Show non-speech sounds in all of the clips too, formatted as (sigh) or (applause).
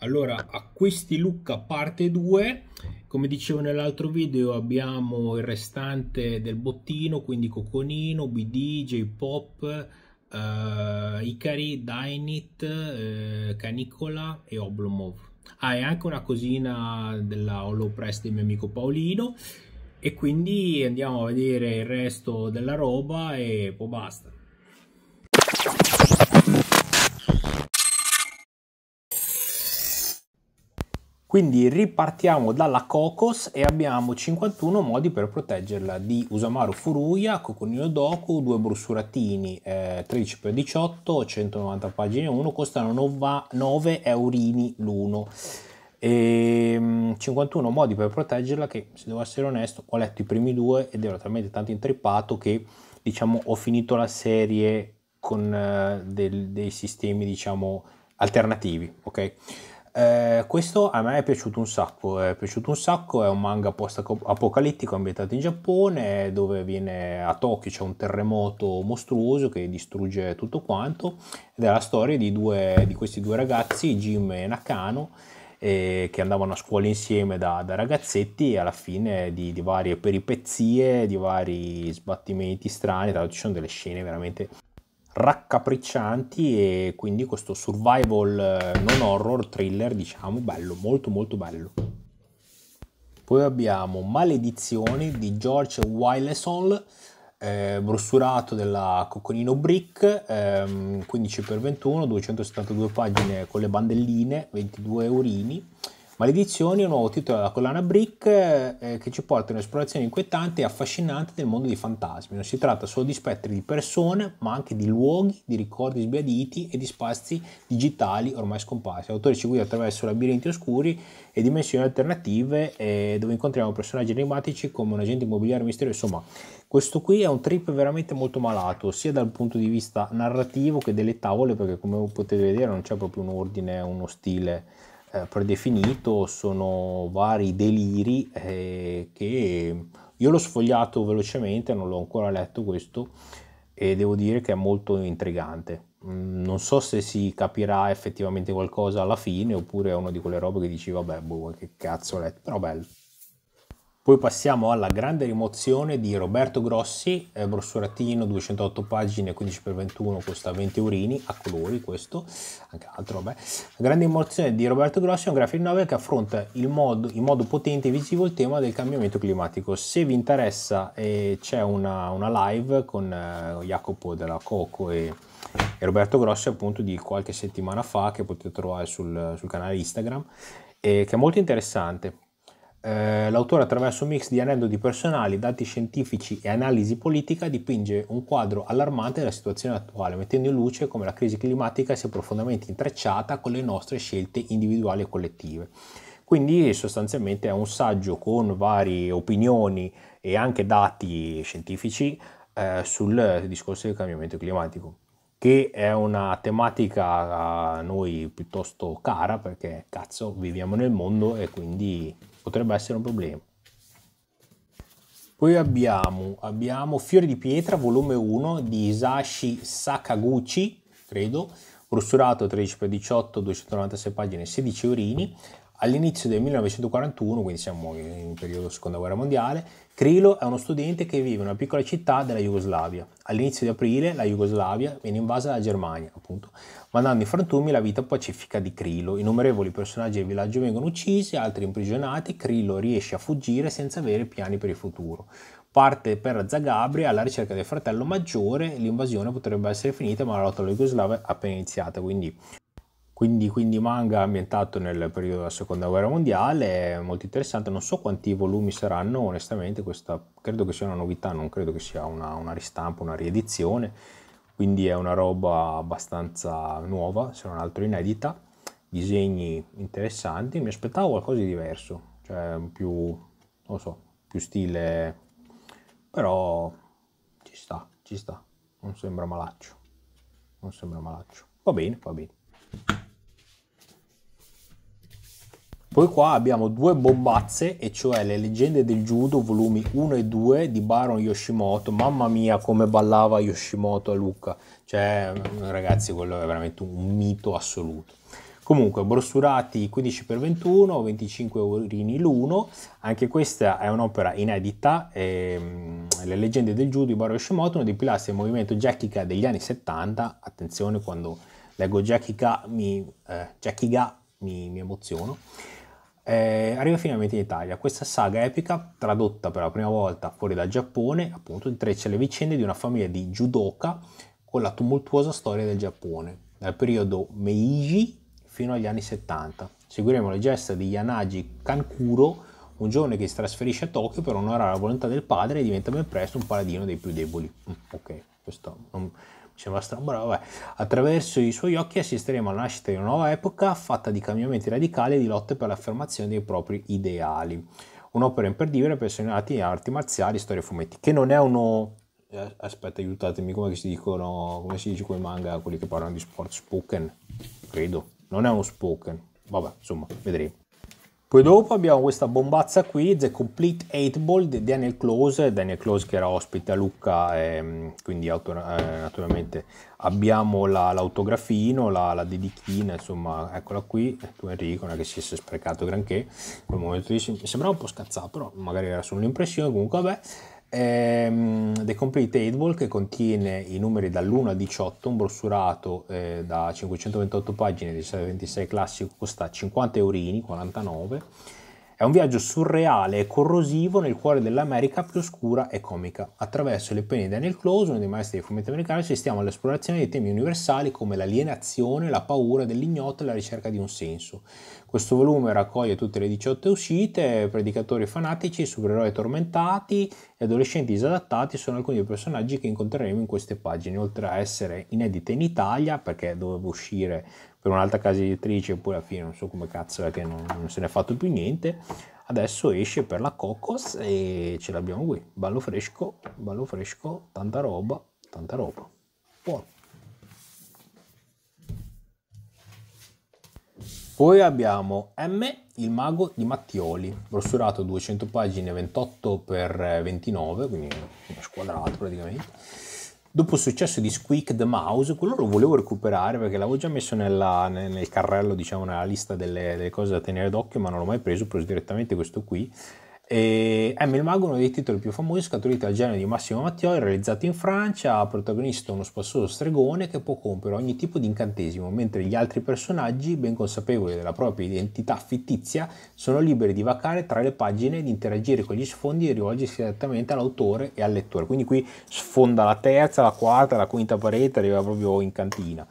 Allora, acquisti Lucca parte 2, come dicevo nell'altro video abbiamo il restante del bottino, quindi Coconino, BD, J-Pop, eh, Icari, Dainit, eh, Canicola e Oblomov. Ah, e anche una cosina della Hollow Press del mio amico Paolino e quindi andiamo a vedere il resto della roba e poi basta. Quindi ripartiamo dalla Cocos e abbiamo 51 modi per proteggerla di Usamaru Furuya, Coconino Doku, due brussuratini eh, 13x18, 190 pagine 1, costano 9, 9 eurini l'uno. E ehm, 51 modi per proteggerla che, se devo essere onesto, ho letto i primi due ed ero talmente tanto intrippato che, diciamo, ho finito la serie con eh, del, dei sistemi, diciamo, alternativi, ok? Eh, questo a me è piaciuto un sacco, è piaciuto un sacco, è un manga post-apocalittico ambientato in Giappone dove viene a Tokyo c'è un terremoto mostruoso che distrugge tutto quanto ed è la storia di, due, di questi due ragazzi, Jim e Nakano, eh, che andavano a scuola insieme da, da ragazzetti e alla fine di, di varie peripezie, di vari sbattimenti strani, tra l'altro ci sono delle scene veramente raccapriccianti e quindi questo survival eh, non horror thriller diciamo bello molto molto bello poi abbiamo Maledizioni di George Wileson eh, brossurato della Cocconino Brick ehm, 15x21 272 pagine con le bandelline 22 eurini Maledizioni è un nuovo titolo della collana Brick eh, che ci porta in esplorazione inquietante e affascinante del mondo dei fantasmi. Non si tratta solo di spettri di persone, ma anche di luoghi, di ricordi sbiaditi e di spazi digitali ormai scomparsi. L'autore ci guida attraverso labirinti oscuri e dimensioni alternative eh, dove incontriamo personaggi enigmatici come un agente immobiliare misterioso. Insomma, questo qui è un trip veramente molto malato, sia dal punto di vista narrativo che delle tavole, perché come potete vedere non c'è proprio un ordine, uno stile eh, predefinito, sono vari deliri eh, che io l'ho sfogliato velocemente, non l'ho ancora letto questo e devo dire che è molto intrigante. Mm, non so se si capirà effettivamente qualcosa alla fine oppure è una di quelle robe che dici vabbè boh che cazzo ho letto, però bello. Poi passiamo alla grande rimozione di Roberto Grossi, eh, brossuratino, 208 pagine, 15x21, costa 20 urini, a colori questo, anche altro, vabbè. La grande rimozione di Roberto Grossi è un graphic novel che affronta modo, in modo potente e visivo il tema del cambiamento climatico. Se vi interessa eh, c'è una, una, live con eh, Jacopo della Coco e, e, Roberto Grossi appunto di qualche settimana fa che potete trovare sul, sul canale Instagram, eh, che è molto interessante eh, l'autore attraverso un mix di aneddoti personali, dati scientifici e analisi politica dipinge un quadro allarmante della situazione attuale, mettendo in luce come la crisi climatica sia profondamente intrecciata con le nostre scelte individuali e collettive. Quindi sostanzialmente è un saggio con varie opinioni e anche dati scientifici eh, sul discorso del cambiamento climatico che è una tematica eh, a noi piuttosto cara perché cazzo viviamo nel mondo e quindi potrebbe essere un problema. Poi abbiamo, abbiamo Fiori di pietra, volume 1 di Isashi Sakaguchi, credo, rossurato 13x18, 296 pagine, 16 orini, All'inizio del 1941, quindi siamo in periodo seconda guerra mondiale, Krilo è uno studente che vive in una piccola città della Jugoslavia. All'inizio di aprile la Jugoslavia viene invasa dalla Germania, appunto, mandando in frantumi la vita pacifica di Krilo. Innumerevoli personaggi del villaggio vengono uccisi, altri imprigionati, Krilo riesce a fuggire senza avere piani per il futuro. Parte per Zagabria alla ricerca del fratello maggiore, l'invasione potrebbe essere finita ma la lotta alla Jugoslavia è appena iniziata, quindi quindi, quindi, manga ambientato nel periodo della seconda guerra mondiale, molto interessante, non so quanti volumi saranno onestamente, questa credo che sia una novità, non credo che sia una, una ristampa, una riedizione, quindi è una roba abbastanza nuova, se non altro inedita, disegni interessanti, mi aspettavo qualcosa di diverso, cioè più, non so, più stile, però ci sta, ci sta, non sembra malaccio, non sembra malaccio, va bene, va bene. Poi qua abbiamo due bombazze, e cioè le leggende del judo, volumi 1 e 2 di Baron Yoshimoto. Mamma mia come ballava Yoshimoto a Lucca. Cioè, mm, ragazzi, quello è veramente un mito assoluto. Comunque, brossurati 15x21, 25 orini l'uno, anche questa è un'opera inedita, ehm, Le leggende del judo di Baron Yoshimoto, uno dei pilastri del movimento Jackica degli anni 70, attenzione quando leggo Jackica mi, eh, mi, mi emoziono, eh, arriva finalmente in Italia. Questa saga epica, tradotta per la prima volta fuori dal Giappone, appunto intreccia le vicende di una famiglia di judoka con la tumultuosa storia del Giappone, dal periodo Meiji fino agli anni 70. Seguiremo le gesta di Yanagi Kankuro, un giovane che si trasferisce a Tokyo per onorare la volontà del padre e diventa ben presto un paladino dei più deboli. Mm, ok, questo non, c'è ma brava, attraverso i suoi occhi assisteremo alla nascita di una nuova epoca fatta di cambiamenti radicali e di lotte per l'affermazione dei propri ideali. Un'opera imperdibile per appassionati di arti marziali, storie e fumetti, che non è uno... Eh, aspetta, aiutatemi, come si dicono, come si dice quei manga, quelli che parlano di sport, spoken, credo. Non è uno spoken, vabbè, insomma, vedremo. Poi dopo abbiamo questa bombazza qui, The Complete 8 Ball di Daniel Close, Daniel Close che era ospite a Lucca, ehm, quindi auto, eh, naturalmente abbiamo la, l'autografino, la, la, dedichina, insomma, eccola qui, tu Enrico, non è che si sia sprecato granché, in quel momento mi sembrava un po' scazzato, però magari era solo un'impressione, comunque vabbè. Ehm, The Complete Table che contiene i numeri dall'1 al 18, un brossurato eh, da 528 pagine, di 26 classico, costa 50 eurini, 49 è un viaggio surreale e corrosivo nel cuore dell'America più oscura e comica. Attraverso le penne di Daniel Close, uno dei maestri dei fumetti americani, assistiamo all'esplorazione di temi universali come l'alienazione, la paura dell'ignoto e la ricerca di un senso. Questo volume raccoglie tutte le 18 uscite, predicatori fanatici, supereroi tormentati e adolescenti disadattati sono alcuni dei personaggi che incontreremo in queste pagine, oltre a essere inedite in Italia perché doveva uscire per un'altra casa editrice, poi alla fine non so come cazzo è che non, non se ne è fatto più niente. Adesso esce per la Cocos e ce l'abbiamo qui. Ballo fresco, ballo fresco, tanta roba, tanta roba. Buono. Poi abbiamo M, il mago di Mattioli, brossurato 200 pagine 28x29, eh, quindi squadrato praticamente Dopo il successo di Squeak the Mouse, quello lo volevo recuperare perché l'avevo già messo nella, nel, carrello, diciamo, nella lista delle, delle, cose da tenere d'occhio, ma non l'ho mai preso, ho preso direttamente questo qui. E eh, M il Mago è uno dei titoli più famosi scaturiti dal genere di Massimo Mattioli, realizzato in Francia, ha protagonista uno spassoso stregone che può compiere ogni tipo di incantesimo, mentre gli altri personaggi, ben consapevoli della propria identità fittizia, sono liberi di vacare tra le pagine, di interagire con gli sfondi e rivolgersi direttamente all'autore e al lettore. Quindi qui sfonda la terza, la quarta, la quinta parete, arriva proprio in cantina.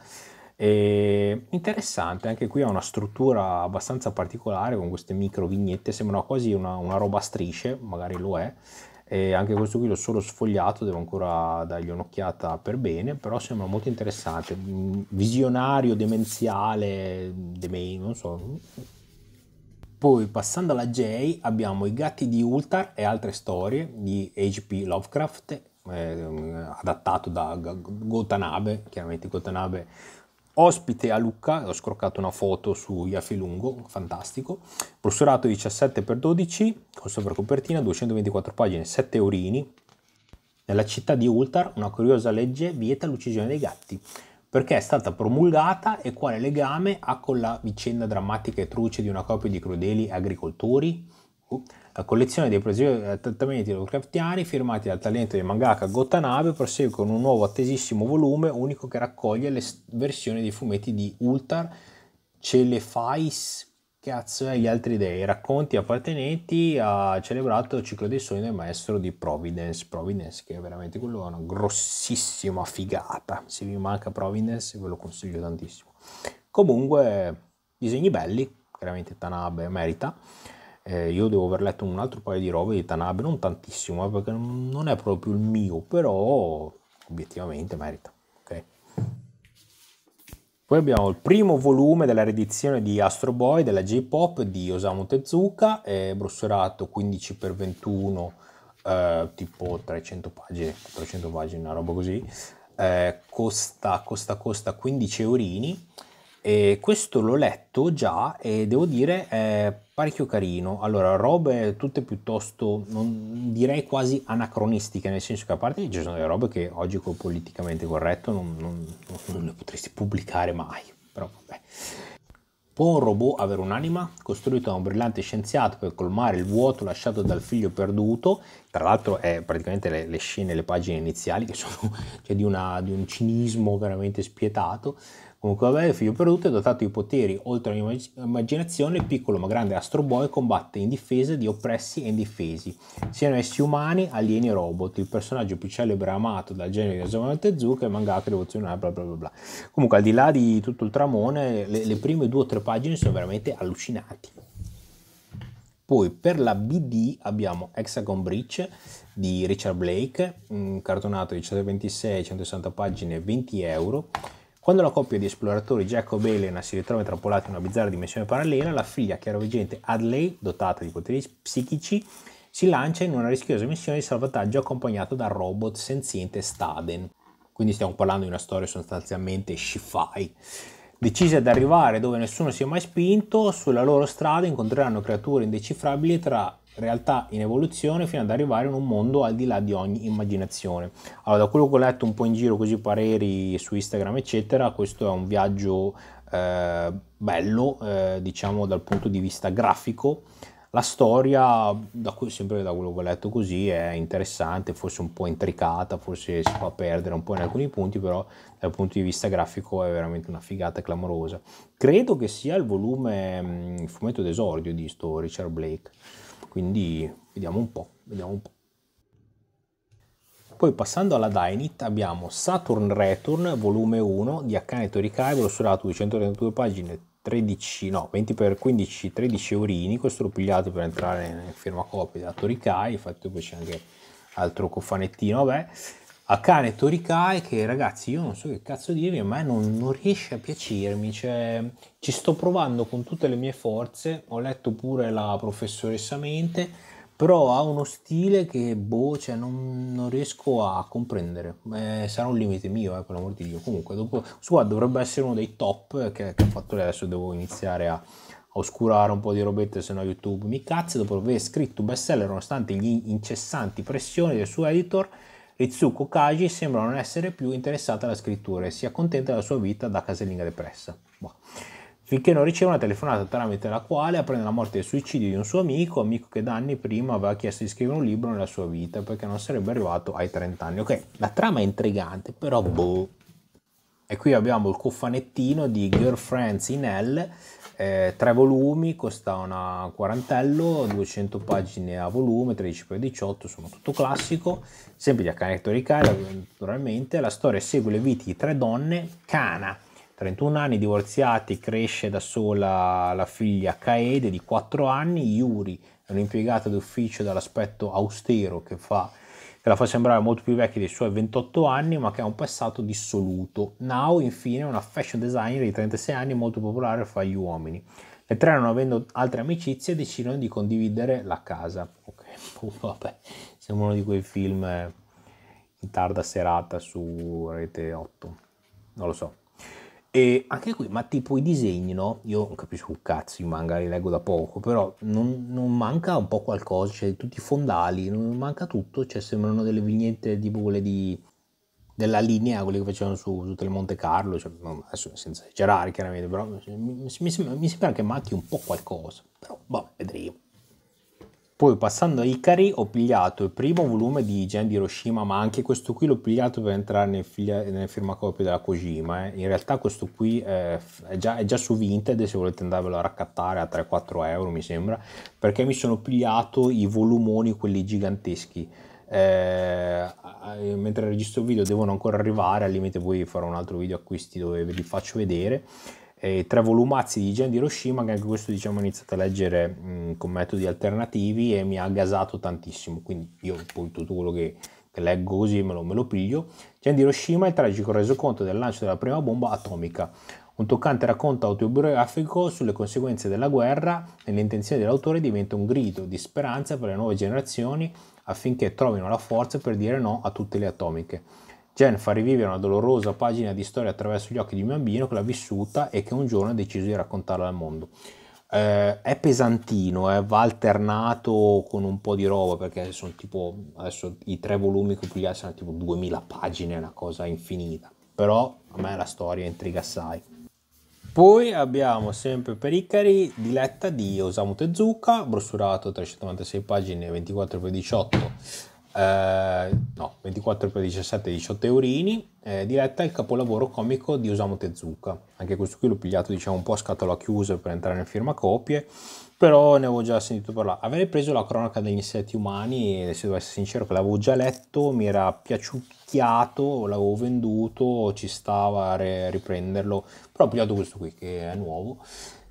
E interessante, anche qui ha una struttura abbastanza particolare con queste micro vignette, sembrano quasi una, una roba a strisce, magari lo è. E anche questo qui l'ho solo sfogliato, devo ancora dargli un'occhiata per bene, però sembra molto interessante, visionario, demenziale, demei, non so. Poi passando alla J abbiamo I gatti di Ultar e altre storie di H.P. Lovecraft, eh, adattato da Gotanabe, chiaramente Gotanabe Ospite a Lucca, ho scroccato una foto su Iafilungo, fantastico. Professorato 17x12, con sopra copertina, 224 pagine, 7 orini, Nella città di Ultar una curiosa legge vieta l'uccisione dei gatti, perché è stata promulgata e quale legame ha con la vicenda drammatica e truce di una coppia di crudeli agricoltori? la collezione dei preziosi eh, trattamenti lovecraftiani firmati dal talento di mangaka Gotanabe prosegue con un nuovo attesissimo volume unico che raccoglie le versioni dei fumetti di Ultar, Celefais, Cazzo e gli altri dei racconti appartenenti a celebrato ciclo dei sogni del maestro di Providence. Providence che è veramente quello, una grossissima figata. Se vi manca Providence ve lo consiglio tantissimo. Comunque, disegni belli, veramente Tanabe merita eh, io devo aver letto un altro paio di robe di Tanabe, non tantissimo, eh, perché non è proprio il mio, però obiettivamente merita. Okay. Poi abbiamo il primo volume della redizione di Astro Boy, della J-Pop, di Osamu Tezuka, è brossurato 15x21, eh, tipo 300 pagine, 400 pagine, una roba così, eh, costa, costa, costa 15 eurini, e questo l'ho letto già e devo dire è parecchio carino. Allora, robe tutte piuttosto, non, direi quasi anacronistiche, nel senso che a parte ci sono delle robe che oggi con politicamente corretto non, non, non le potresti pubblicare mai, però vabbè. Può un robot avere un'anima? Costruito da un brillante scienziato per colmare il vuoto lasciato dal figlio perduto, tra l'altro è praticamente le, le scene, le pagine iniziali che sono cioè, di, una, di un cinismo veramente spietato, con cavaliere figlio perduto è dotato di poteri oltre all'immaginazione, il piccolo ma grande Astro Boy combatte in difesa di oppressi e indifesi, siano essi umani, alieni e robot. Il personaggio più celebre e amato dal genere di Osamu Tezuka è mangaka rivoluzionario, bla bla bla bla. Comunque al di là di tutto il tramone, le, le prime due o tre pagine sono veramente allucinanti. Poi per la BD abbiamo Hexagon Bridge di Richard Blake, un cartonato 1726, 160 pagine, 20 euro. Quando la coppia di esploratori Jacob e Elena si ritrova intrappolata in una bizzarra dimensione parallela, la figlia chiaroveggente Adley, dotata di poteri psichici, si lancia in una rischiosa missione di salvataggio accompagnata dal robot senziente Staden. Quindi stiamo parlando di una storia sostanzialmente sci-fi. Decise ad arrivare dove nessuno si è mai spinto, sulla loro strada incontreranno creature indecifrabili tra realtà in evoluzione fino ad arrivare in un mondo al di là di ogni immaginazione. Allora, da quello che ho letto un po' in giro, così pareri su Instagram, eccetera, questo è un viaggio eh, bello, eh, diciamo dal punto di vista grafico. La storia, da, sempre da quello che ho letto così, è interessante, forse un po' intricata, forse si fa perdere un po' in alcuni punti, però dal punto di vista grafico è veramente una figata clamorosa. Credo che sia il volume, il mm, fumetto d'esordio di sto Richard Blake. Quindi vediamo un po', vediamo un po'. Poi passando alla Dynit abbiamo Saturn Return volume 1 di Torikai, ve Toricai, brossurato 232 pagine, 13, no, 20x15, 13 eurini, questo l'ho pigliato per entrare nel firmacopia da Torikai, esatto, infatti poi c'è anche altro cofanettino, vabbè a cane Toricai che ragazzi io non so che cazzo dirvi ma non, non, riesce a piacermi cioè ci sto provando con tutte le mie forze ho letto pure la professoressa Mente però ha uno stile che boh cioè non, non riesco a comprendere eh, sarà un limite mio eh, per l'amor di Dio comunque dopo qua ah, dovrebbe essere uno dei top che, che ho fatto adesso devo iniziare a oscurare un po' di robette se no YouTube mi cazzo dopo aver scritto un bestseller nonostante gli incessanti pressioni del suo editor Ritsuko Kaji sembra non essere più interessata alla scrittura e si accontenta della sua vita da casalinga depressa. Boh. Finché non riceve una telefonata tramite la quale apprende la morte e il suicidio di un suo amico, amico che da anni prima aveva chiesto di scrivere un libro nella sua vita perché non sarebbe arrivato ai 30 anni. Ok, la trama è intrigante, però boh. E qui abbiamo il cofanettino di Girlfriends in L eh, tre volumi, costa una quarantello, 200 pagine a volume, 13x18, sono tutto classico, sempre di Accanetto Riccardo naturalmente, la storia segue le viti di tre donne, Cana, 31 anni, divorziati, cresce da sola la figlia Kaede di 4 anni, Yuri è un impiegato d'ufficio dall'aspetto austero che fa che la fa sembrare molto più vecchia dei suoi 28 anni, ma che ha un passato dissoluto. Now, infine, è una fashion designer di 36 anni molto popolare fra gli uomini. Le tre, non avendo altre amicizie, decidono di condividere la casa. Ok, (laughs) oh, vabbè, sembra uno di quei film eh, in tarda serata su Rete 8. Non lo so. E anche qui, ma tipo i disegni, no? Io non capisco un cazzo i manga, li leggo da poco, però non, non, manca un po' qualcosa, cioè tutti i fondali, non manca tutto, cioè sembrano delle vignette tipo quelle di, della linea, quelle che facevano su, su Telemonte Carlo, cioè, adesso senza esagerare chiaramente, però mi, mi, sembra, mi, sembra che manchi un po' qualcosa, però boh, vedremo. Poi passando a Ikari ho pigliato il primo volume di Gen di Hiroshima, ma anche questo qui l'ho pigliato per entrare nel, filia, nel firmacopio della Kojima. Eh. In realtà questo qui è, eh, è, già, è, già, su Vinted, se volete andarvelo a raccattare a 3-4 euro mi sembra, perché mi sono pigliato i volumoni, quelli giganteschi. Eh, mentre registro il video devono ancora arrivare, al limite poi farò un altro video acquisti dove ve li faccio vedere e tre volumazzi di Gen di Hiroshima che anche questo diciamo ho iniziato a leggere mh, con metodi alternativi e mi ha gasato tantissimo quindi io appunto tutto quello che, che leggo così me lo, me lo piglio Gen di Hiroshima è il tragico resoconto del lancio della prima bomba atomica un toccante racconto autobiografico sulle conseguenze della guerra e l'intenzione dell'autore diventa un grido di speranza per le nuove generazioni affinché trovino la forza per dire no a tutte le atomiche Jen fa rivivere una dolorosa pagina di storia attraverso gli occhi di un bambino che l'ha vissuta e che un giorno ha deciso di raccontarla al mondo. Eh, è pesantino, eh, va alternato con un po' di roba perché sono tipo adesso i tre volumi che ho sono tipo 2000 pagine, una cosa infinita. Però a me la storia intriga assai. Poi abbiamo sempre per Icari Diletta di Osamu Tezuka, brossurato 396 pagine 24x18 eh, no, 24 per 17, 18 eurini, eh, diretta il capolavoro comico di Osamu Tezuka. Anche questo qui l'ho pigliato diciamo un po' a scatola chiusa per entrare nel firmacopie, però ne avevo già sentito parlare. Avrei preso la cronaca degli insetti umani e se devo essere sincero che l'avevo già letto, mi era piaciucchiato, l'avevo venduto, ci stava a riprenderlo, però ho pigliato questo qui che è nuovo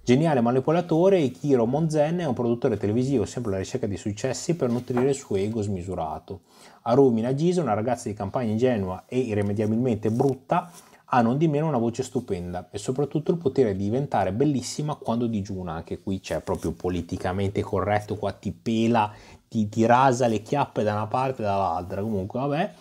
Geniale manipolatore, Ichiro Monzen è un produttore televisivo sempre alla ricerca di successi per nutrire il suo ego smisurato. Arumi Nagisa, una ragazza di campagna ingenua e irrimediabilmente brutta, ha non di meno una voce stupenda e soprattutto il potere di diventare bellissima quando digiuna. Anche qui c'è proprio politicamente corretto, qua ti pela, ti, ti rasa le chiappe da una parte e dall'altra. Comunque, vabbè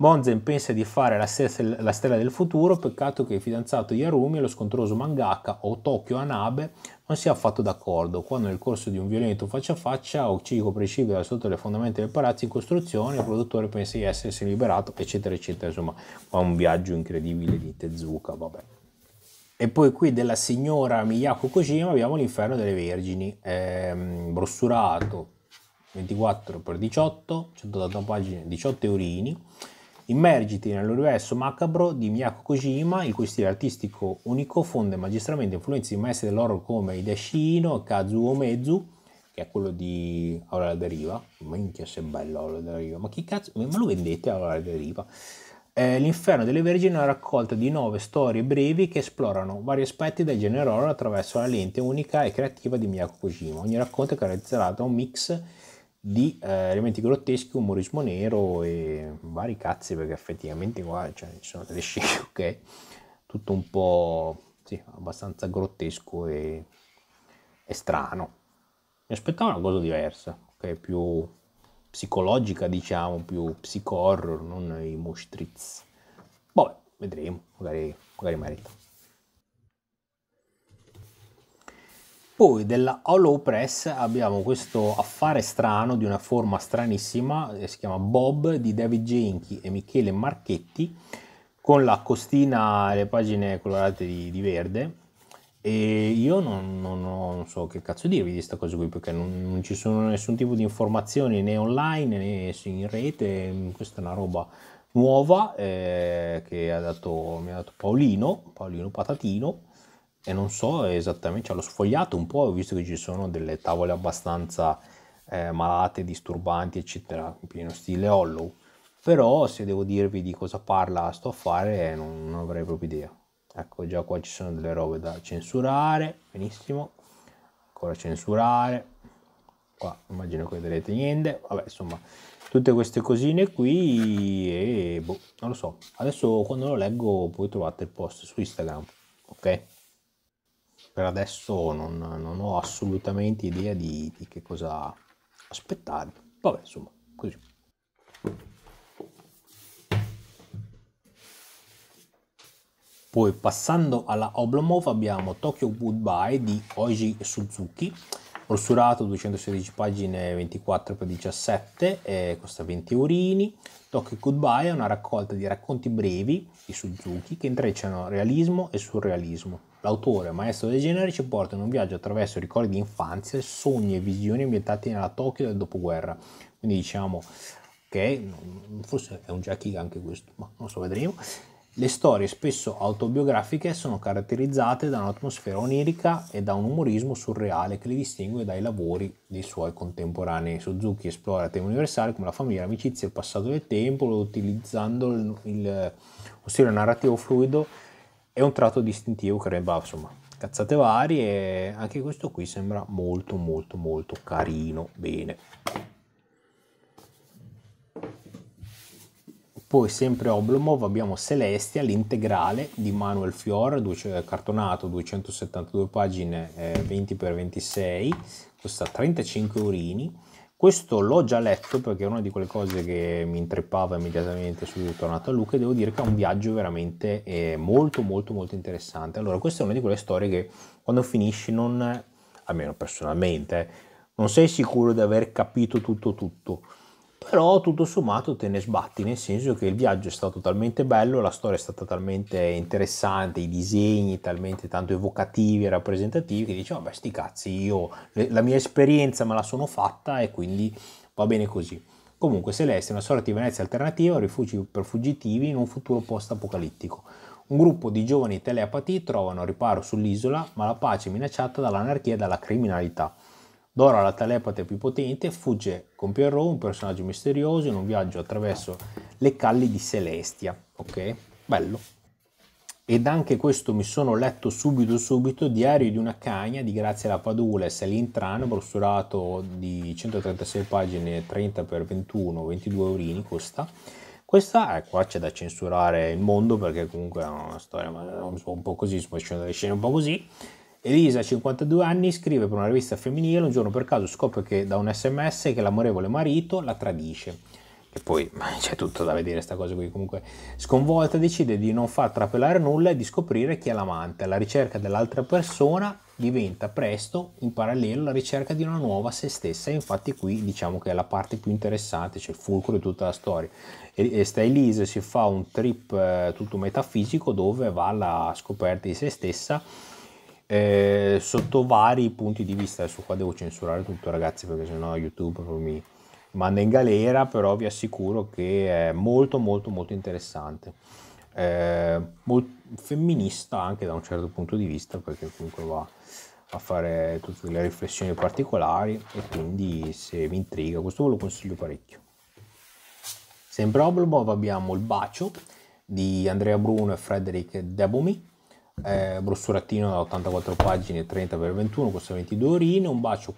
Monzen pensa di fare la, stessa, la stella del futuro, peccato che il fidanzato Yarumi e lo scontroso mangaka o Tokyo Anabe non siano affatto d'accordo, quando nel corso di un violento faccia a faccia Ochiko precipita sotto le fondamenta del palazzo in costruzione, il produttore pensa di essersi liberato, eccetera, eccetera, insomma, fa un viaggio incredibile di Tezuka, vabbè. E poi qui della signora Miyako Kojima abbiamo l'inferno delle vergini, ehm, brossurato 24x18, 180 pagine, 18 eurini, Immergiti nell'universo macabro di Miyako Kojima, il cui stile artistico unico fonde magistralmente influenze di maestri dell'oro come Hideshi Hino, Kazuo Mezu, che è quello di Aurora Deriva. Minchia, se bello Aurora Deriva. Ma chi cazzo? Ma lo vendete Aurora Deriva? Eh, L'inferno delle Vergini è una raccolta di nove storie brevi che esplorano vari aspetti del genere horror attraverso la lente unica e creativa di Miyako Kojima. Ogni racconto è caratterizzato da un mix di di eh, elementi grotteschi, umorismo nero e vari cazzi perché effettivamente qua cioè, ci sono delle scene (laughs) ok tutto un po' sì, abbastanza grottesco e, e strano mi aspettavo una cosa diversa ok più psicologica diciamo più psico horror non i mostriz vabbè vedremo magari, magari merita Poi della Hollow Press abbiamo questo affare strano di una forma stranissima, eh, si chiama Bob di David Genchi e Michele Marchetti, con la costina e le pagine colorate di, di verde. E io non, non, non, so che cazzo dirvi di questa cosa qui perché non, non, ci sono nessun tipo di informazioni né online né in rete. Questa è una roba nuova eh, che ha dato, mi ha dato Paolino, Paolino Patatino e non so esattamente, cioè l'ho sfogliato un po', ho visto che ci sono delle tavole abbastanza eh, malate, disturbanti, eccetera, in pieno stile Hollow, però se devo dirvi di cosa parla sto a fare non, non avrei proprio idea. Ecco, già qua ci sono delle robe da censurare, benissimo, ancora censurare, qua immagino che vedrete niente, vabbè insomma tutte queste cosine qui e boh, non lo so, adesso quando lo leggo poi trovate il post su Instagram, ok? per adesso non, non ho assolutamente idea di, di, che cosa aspettare. Vabbè, insomma, così. Poi passando alla Oblomov abbiamo Tokyo Goodbye di Oji Suzuki, rossurato 216 pagine 24x17, eh, costa 20 eurini. Tokyo Goodbye è una raccolta di racconti brevi di Suzuki che intrecciano realismo e surrealismo L'autore, maestro dei generi, ci porta in un viaggio attraverso ricordi di infanzia, sogni e visioni ambientati nella Tokyo del dopoguerra. Quindi diciamo che forse è un Jackie anche questo, ma non so, vedremo. Le storie, spesso autobiografiche, sono caratterizzate da un'atmosfera onirica e da un umorismo surreale che le distingue dai lavori dei suoi contemporanei. Suzuki esplora temi universali come la famiglia, l'amicizia, il passato del tempo, utilizzando il, il, un stile narrativo fluido è un tratto distintivo che reba insomma cazzate varie e anche questo qui sembra molto molto molto carino bene poi sempre Oblomov abbiamo Celestia l'integrale di Manuel Fior eh, cartonato 272 pagine eh, 20x26 costa 35 eurini questo l'ho già letto perché è una di quelle cose che mi intreppava immediatamente subito tornato a Luca e devo dire che è un viaggio veramente eh, molto molto molto interessante. Allora, questa è una di quelle storie che quando finisci non, almeno personalmente, eh, non sei sicuro di aver capito tutto tutto però tutto sommato te ne sbatti, nel senso che il viaggio è stato talmente bello, la storia è stata talmente interessante, i disegni talmente tanto evocativi e rappresentativi che dici, vabbè, sti cazzi, io la mia esperienza me la sono fatta e quindi va bene così. Comunque Celeste è una sorta di Venezia alternativa, rifugi per fuggitivi in un futuro post-apocalittico. Un gruppo di giovani teleapati trovano riparo sull'isola, ma la pace è minacciata dall'anarchia e dalla criminalità. Dora, la telepate più potente, fugge con Pierrot, un personaggio misterioso, in un viaggio attraverso le calli di Celestia. Ok? Bello. Ed anche questo mi sono letto subito subito, Diario di una cagna di Grazia La Padula e Selin Salintrano, brossurato di 136 pagine, 30 x 21, 22 eurini costa. Questa, eh, qua c'è da censurare il mondo perché comunque è una storia un po' così, sono delle scene un po' così. Elisa, 52 anni, scrive per una rivista femminile, un giorno per caso scopre che da un sms che l'amorevole marito la tradisce. E poi (laughs) c'è tutto da vedere sta cosa qui, comunque sconvolta decide di non far trapelare nulla e di scoprire chi è l'amante. La ricerca dell'altra persona diventa presto in parallelo la ricerca di una nuova se stessa infatti qui diciamo che è la parte più interessante, c'è cioè il fulcro di tutta la storia. E, e sta Elise si fa un trip eh, tutto metafisico dove va alla scoperta di se stessa eh, sotto vari punti di vista. Adesso qua devo censurare tutto ragazzi perché sennò YouTube mi manda in galera, però vi assicuro che è molto molto molto interessante. Eh, molto femminista anche da un certo punto di vista perché comunque va a fare tutte le riflessioni particolari e quindi se vi intriga questo ve lo consiglio parecchio sempre a Oblomov abbiamo il bacio di Andrea Bruno e Frederick Debomi eh, brossurattino da 84 pagine 30x21 costa 22 orine un bacio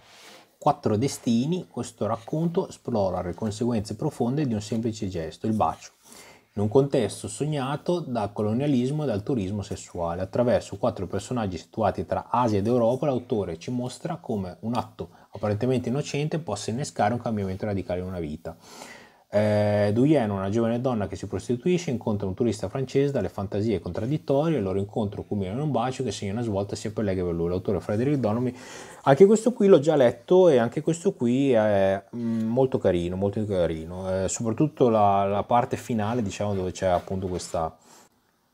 quattro destini questo racconto esplora le conseguenze profonde di un semplice gesto il bacio in un contesto sognato dal colonialismo e dal turismo sessuale. Attraverso quattro personaggi situati tra Asia ed Europa, l'autore ci mostra come un atto apparentemente innocente possa innescare un cambiamento radicale in una vita. Eh, Duyenne, una giovane donna che si prostituisce, incontra un turista francese dalle fantasie contraddittorie, il loro incontro culmina in un bacio che segna una svolta sia per lei che per lui. L'autore Frederick Donomi, anche questo qui l'ho già letto e anche questo qui è mm, molto carino, molto carino, eh, soprattutto la, la, parte finale, diciamo, dove c'è appunto questa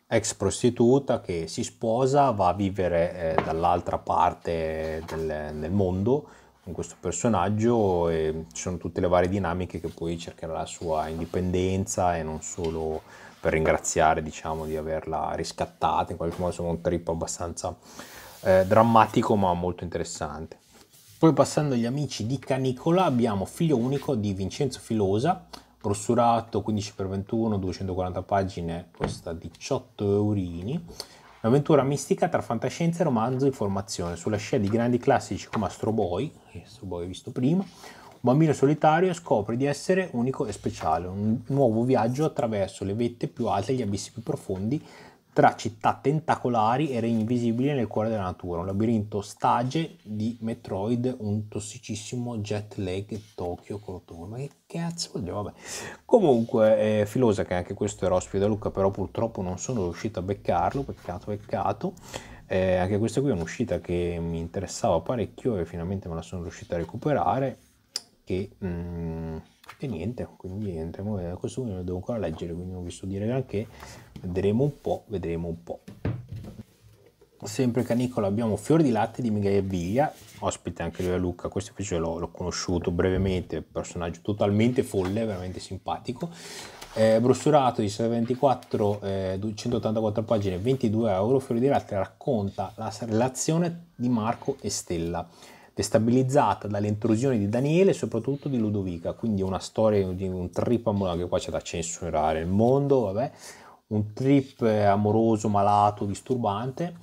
ex prostituta che si sposa, va a vivere eh, dall'altra parte del, del mondo in questo personaggio e ci sono tutte le varie dinamiche che poi cercherà la sua indipendenza e non solo per ringraziare diciamo di averla riscattata in qualche modo insomma un trip abbastanza eh, drammatico ma molto interessante poi passando agli amici di Canicola abbiamo Figlio unico di Vincenzo Filosa brossurato 15x21 240 pagine costa 18 eurini Un'avventura mistica tra fantascienza e romanzo di formazione, sulla scia di grandi classici come Astro Boy, Astro Boy visto prima, un bambino solitario scopre di essere unico e speciale, un nuovo viaggio attraverso le vette più alte e gli abissi più profondi tra città tentacolari e regni visibili nel cuore della natura, un labirinto stage di Metroid, un tossicissimo jet lag Tokyo Crotone. Ma che cazzo voglio? Vabbè. Comunque, eh, Filosa, che anche questo era ospite da Luca, però purtroppo non sono riuscito a beccarlo, peccato, peccato. Eh, anche questa qui è un'uscita che mi interessava parecchio e finalmente me la sono riuscita a recuperare. Che, mm, e niente, quindi niente, eh, questo me lo devo ancora leggere, quindi non vi sto dire granché Vedremo un po', vedremo un po'. Sempre canicola abbiamo Fiori di Latte di Michele Viglia, ospite anche lui a Lucca, questo invece l'ho, conosciuto brevemente, personaggio totalmente folle, veramente simpatico. Eh, brossurato di 724, eh, 184 pagine, 22 euro, Fiori di Latte racconta la relazione di Marco e Stella destabilizzata dalle intrusioni di Daniele e soprattutto di Ludovica, quindi una storia di un tripamolo che qua c'è da censurare il mondo, vabbè, un trip eh, amoroso, malato, disturbante,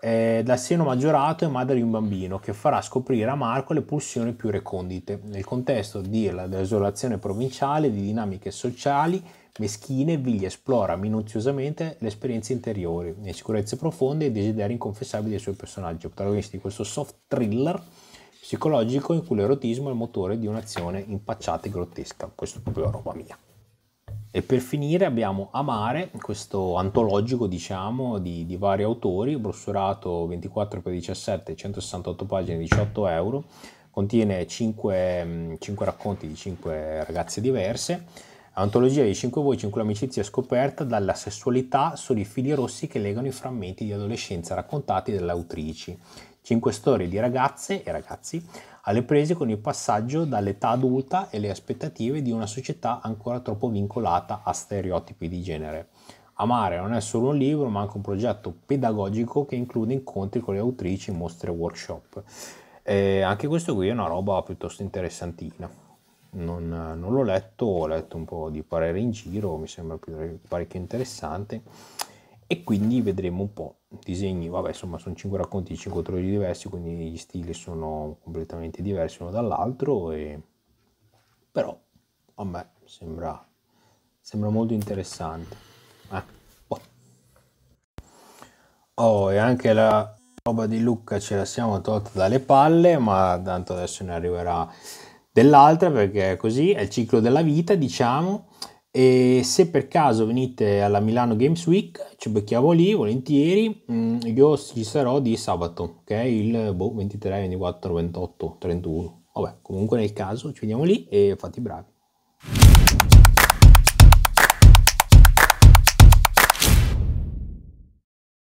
eh, dal seno maggiorato e madre di un bambino che farà scoprire a Marco le pulsioni più recondite, nel contesto della desolazione provinciale, di dinamiche sociali meschine, Vigli esplora minuziosamente le esperienze interiori, le sicurezze profonde e i desideri inconfessabili dei suoi personaggi, protagonisti di questo soft thriller psicologico in cui l'erotismo è il motore di un'azione impacciata e grottesca. Questo è proprio roba mia. E per finire abbiamo Amare, questo antologico diciamo di, di vari autori, brossurato 24x17, 168 pagine, 18 euro, contiene 5, 5 mm, racconti di 5 ragazze diverse, antologia di 5 voci 5 amicizie l'amicizia scoperta dalla sessualità sono i fili rossi che legano i frammenti di adolescenza raccontati dalle autrici. 5 storie di ragazze e ragazzi alle prese con il passaggio dall'età adulta e le aspettative di una società ancora troppo vincolata a stereotipi di genere. Amare non è solo un libro, ma anche un progetto pedagogico che include incontri con le autrici, mostre e workshop. E anche questo qui è una roba piuttosto interessantina. Non, non l'ho letto, ho letto un po' di parere in giro, mi sembra parecchio interessante e quindi vedremo un po' disegni, vabbè insomma sono 5 racconti di 5 autori diversi, quindi gli stili sono completamente diversi uno dall'altro, e... però a me sembra, sembra molto interessante. Eh, boh. Oh, e anche la roba di Lucca ce la siamo tolta dalle palle, ma tanto adesso ne arriverà dell'altra perché è così è il ciclo della vita, diciamo. E se per caso venite alla Milano Games Week, ci becchiamo lì volentieri. Mm, io ci sarò di sabato, che è il boh, 23, 24, 28, 31. Vabbè, comunque nel caso ci vediamo lì e fate i bravi.